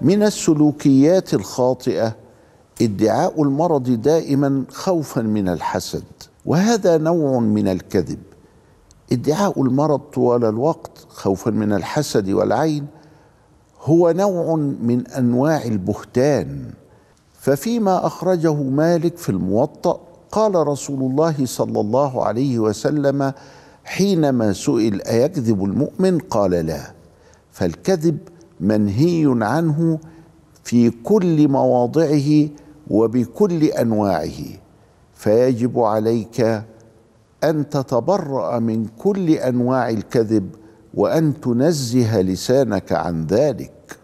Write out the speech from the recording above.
من السلوكيات الخاطئه ادعاء المرض دائما خوفا من الحسد وهذا نوع من الكذب ادعاء المرض طوال الوقت خوفا من الحسد والعين هو نوع من انواع البهتان ففيما اخرجه مالك في الموطأ قال رسول الله صلى الله عليه وسلم حينما سئل ايكذب المؤمن قال لا فالكذب منهي عنه في كل مواضعه وبكل انواعه فيجب عليك ان تتبرا من كل انواع الكذب وان تنزه لسانك عن ذلك